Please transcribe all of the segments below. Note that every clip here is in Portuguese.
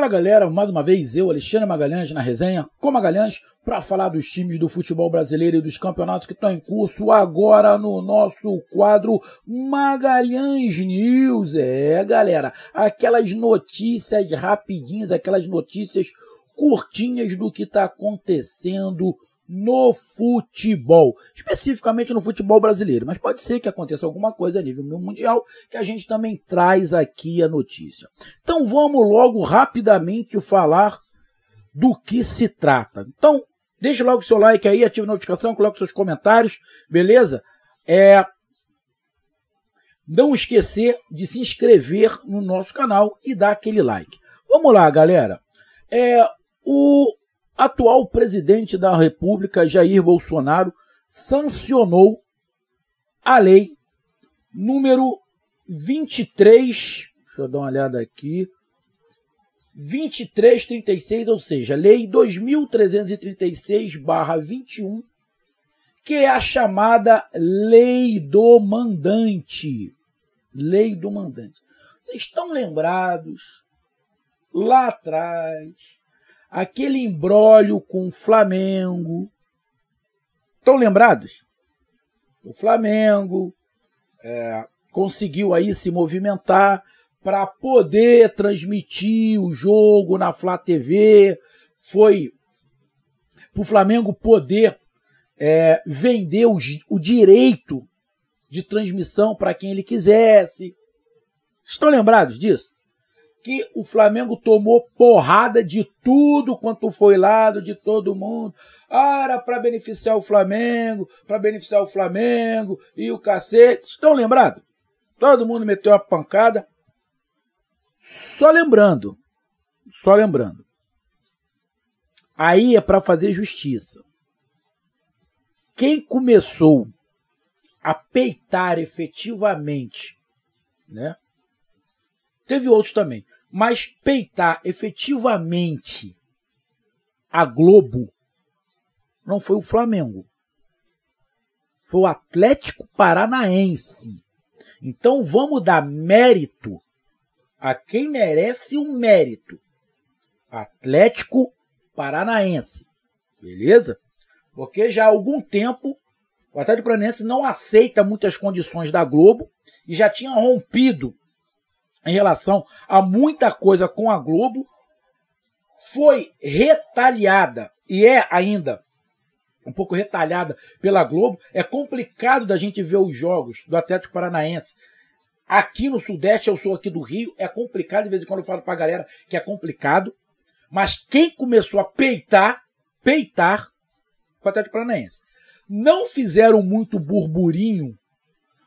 Fala galera, mais uma vez eu, Alexandre Magalhães, na resenha com Magalhães, para falar dos times do futebol brasileiro e dos campeonatos que estão em curso agora no nosso quadro Magalhães News. É galera, aquelas notícias rapidinhas, aquelas notícias curtinhas do que está acontecendo no futebol, especificamente no futebol brasileiro, mas pode ser que aconteça alguma coisa a nível mundial que a gente também traz aqui a notícia. Então vamos logo rapidamente falar do que se trata. Então, deixe logo o seu like aí, ative a notificação, coloque seus comentários, beleza? É, não esquecer de se inscrever no nosso canal e dar aquele like. Vamos lá, galera. É, o atual presidente da República, Jair Bolsonaro, sancionou a lei número 23, deixa eu dar uma olhada aqui, 2336, ou seja, lei 2336/21, que é a chamada lei do mandante. Lei do mandante. Vocês estão lembrados lá atrás aquele embrólio com o Flamengo. Estão lembrados? O Flamengo é, conseguiu aí se movimentar para poder transmitir o jogo na Flá TV. Foi para o Flamengo poder é, vender o direito de transmissão para quem ele quisesse. Estão lembrados disso? que o Flamengo tomou porrada de tudo quanto foi lado, de todo mundo. Ah, era para beneficiar o Flamengo, para beneficiar o Flamengo e o cacete. Estão lembrados? Todo mundo meteu a pancada. Só lembrando, só lembrando. Aí é para fazer justiça. Quem começou a peitar efetivamente, né? Teve outros também. Mas peitar efetivamente a Globo não foi o Flamengo. Foi o Atlético Paranaense. Então vamos dar mérito a quem merece um mérito. Atlético Paranaense. Beleza? Porque já há algum tempo o Atlético Paranaense não aceita muitas condições da Globo e já tinha rompido em relação a muita coisa com a Globo, foi retaliada e é ainda um pouco retalhada pela Globo. É complicado da gente ver os jogos do Atlético Paranaense. Aqui no Sudeste, eu sou aqui do Rio, é complicado, de vez em quando eu falo a galera que é complicado, mas quem começou a peitar, peitar, foi o Atlético Paranaense. Não fizeram muito burburinho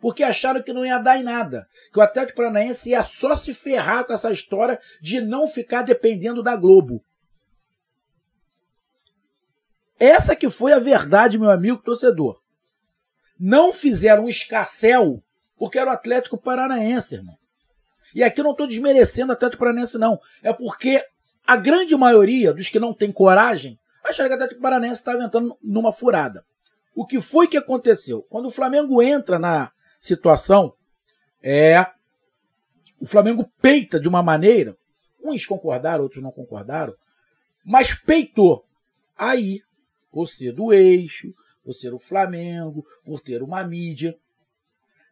porque acharam que não ia dar em nada. Que o Atlético Paranaense ia só se ferrar com essa história de não ficar dependendo da Globo. Essa que foi a verdade, meu amigo torcedor. Não fizeram um escassel porque era o Atlético Paranaense, irmão. E aqui não estou desmerecendo o Atlético Paranaense, não. É porque a grande maioria dos que não tem coragem acharam que o Atlético Paranaense estava entrando numa furada. O que foi que aconteceu? Quando o Flamengo entra na, situação, é o Flamengo peita de uma maneira, uns concordaram, outros não concordaram, mas peitou. Aí, por ser do eixo, por ser o Flamengo, por ter uma mídia,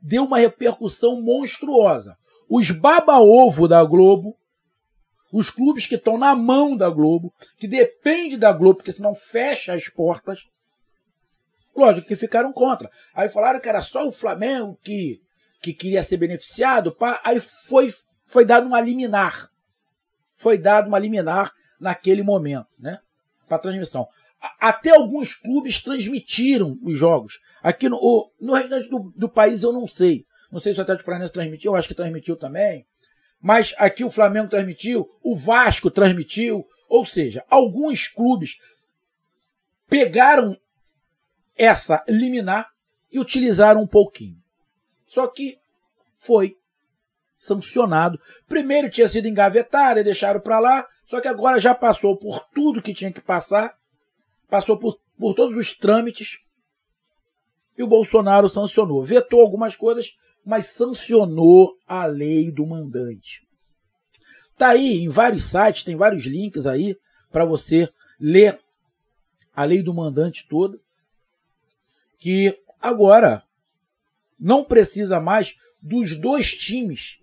deu uma repercussão monstruosa. Os baba-ovo da Globo, os clubes que estão na mão da Globo, que depende da Globo, porque senão fecha as portas, Lógico que ficaram contra. Aí falaram que era só o Flamengo que, que queria ser beneficiado. Pá. Aí foi, foi dado uma liminar. Foi dado uma liminar naquele momento, né? Para transmissão. Até alguns clubes transmitiram os jogos. Aqui no, no restante do, do país eu não sei. Não sei se o Atlético Paranaense transmitiu, eu acho que transmitiu também. Mas aqui o Flamengo transmitiu, o Vasco transmitiu. Ou seja, alguns clubes pegaram essa liminar e utilizaram um pouquinho. Só que foi sancionado. Primeiro tinha sido engavetado e deixaram para lá, só que agora já passou por tudo que tinha que passar, passou por, por todos os trâmites e o Bolsonaro sancionou. Vetou algumas coisas, mas sancionou a lei do mandante. Tá aí em vários sites, tem vários links aí para você ler a lei do mandante toda que agora não precisa mais dos dois times.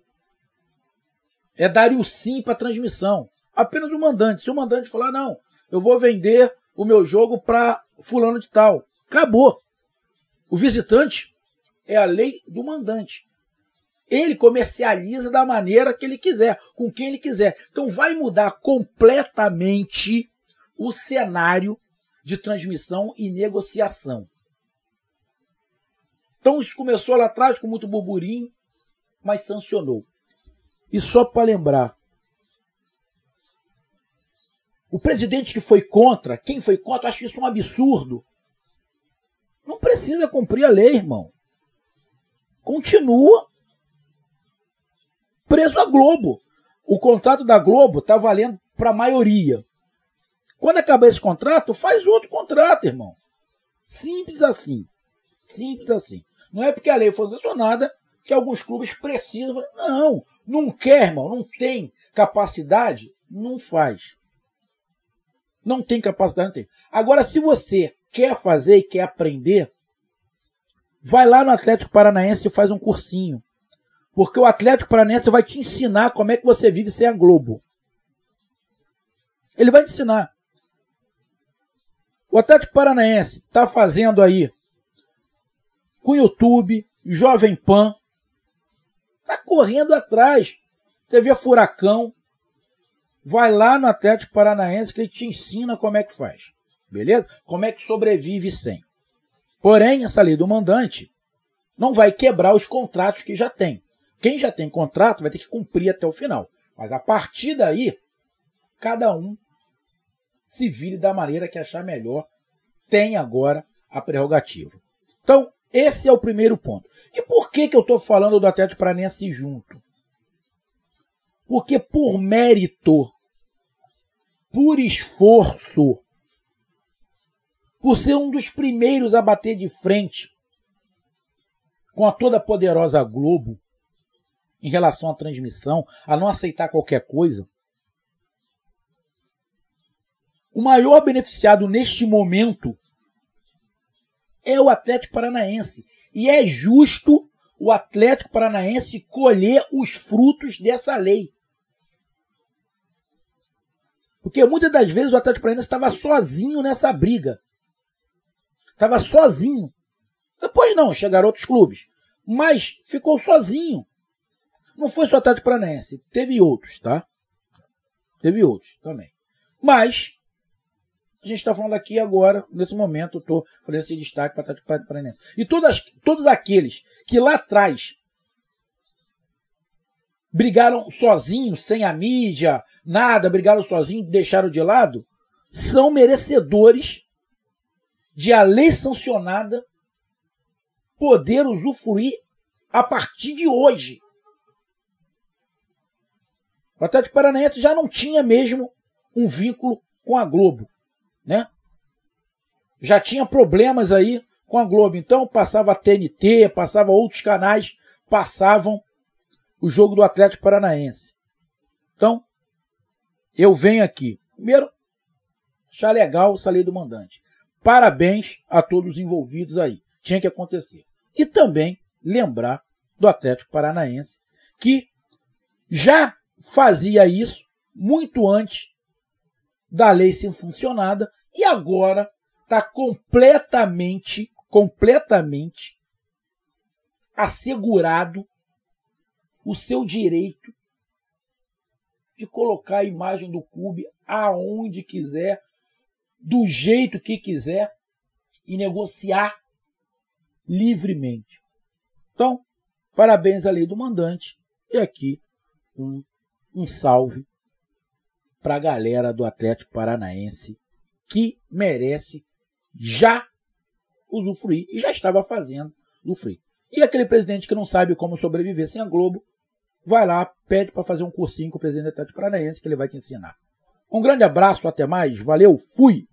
É dar o sim para transmissão. Apenas o mandante. Se o mandante falar, não, eu vou vender o meu jogo para fulano de tal. Acabou. O visitante é a lei do mandante. Ele comercializa da maneira que ele quiser, com quem ele quiser. Então vai mudar completamente o cenário de transmissão e negociação. Então isso começou lá atrás com muito burburinho, mas sancionou. E só para lembrar, o presidente que foi contra, quem foi contra, acho isso um absurdo. Não precisa cumprir a lei, irmão. Continua preso à Globo. O contrato da Globo está valendo para a maioria. Quando acabar esse contrato, faz outro contrato, irmão. Simples assim. Simples assim. Não é porque a lei foi sancionada que alguns clubes precisam. Não, não quer, irmão, não tem capacidade, não faz. Não tem capacidade, não tem. Agora, se você quer fazer e quer aprender, vai lá no Atlético Paranaense e faz um cursinho. Porque o Atlético Paranaense vai te ensinar como é que você vive sem a Globo. Ele vai te ensinar. O Atlético Paranaense está fazendo aí com YouTube, Jovem Pan. Tá correndo atrás. TV Furacão. Vai lá no Atlético Paranaense que ele te ensina como é que faz. Beleza? Como é que sobrevive sem. Porém, essa lei do mandante não vai quebrar os contratos que já tem. Quem já tem contrato vai ter que cumprir até o final. Mas a partir daí, cada um se vire da maneira que achar melhor, tem agora a prerrogativa. Então, esse é o primeiro ponto. E por que, que eu estou falando do Atlético Paranense junto? Porque por mérito, por esforço, por ser um dos primeiros a bater de frente com a toda poderosa Globo em relação à transmissão, a não aceitar qualquer coisa, o maior beneficiado neste momento é o Atlético Paranaense. E é justo o Atlético Paranaense colher os frutos dessa lei. Porque muitas das vezes o Atlético Paranaense estava sozinho nessa briga. Estava sozinho. Depois não, chegaram outros clubes. Mas ficou sozinho. Não foi só o Atlético Paranaense. Teve outros, tá? Teve outros também. Mas a gente está falando aqui agora, nesse momento, estou fazendo esse destaque para o Atlético Paranaense. E todas, todos aqueles que lá atrás brigaram sozinhos, sem a mídia, nada, brigaram sozinhos, deixaram de lado, são merecedores de a lei sancionada poder usufruir a partir de hoje. O Atlético Paranaense já não tinha mesmo um vínculo com a Globo né? Já tinha problemas aí com a Globo, então passava a TNT, passava outros canais, passavam o jogo do Atlético Paranaense. Então, eu venho aqui. Primeiro, achar legal essa lei do mandante. Parabéns a todos os envolvidos aí. Tinha que acontecer. E também lembrar do Atlético Paranaense, que já fazia isso muito antes da lei sancionada e agora está completamente, completamente assegurado o seu direito de colocar a imagem do clube aonde quiser, do jeito que quiser e negociar livremente. Então, parabéns à lei do mandante e aqui um, um salve para a galera do Atlético Paranaense que merece já usufruir e já estava fazendo usufruir. E aquele presidente que não sabe como sobreviver sem a Globo, vai lá, pede para fazer um cursinho com o presidente do Atlético Paranaense que ele vai te ensinar. Um grande abraço, até mais, valeu, fui!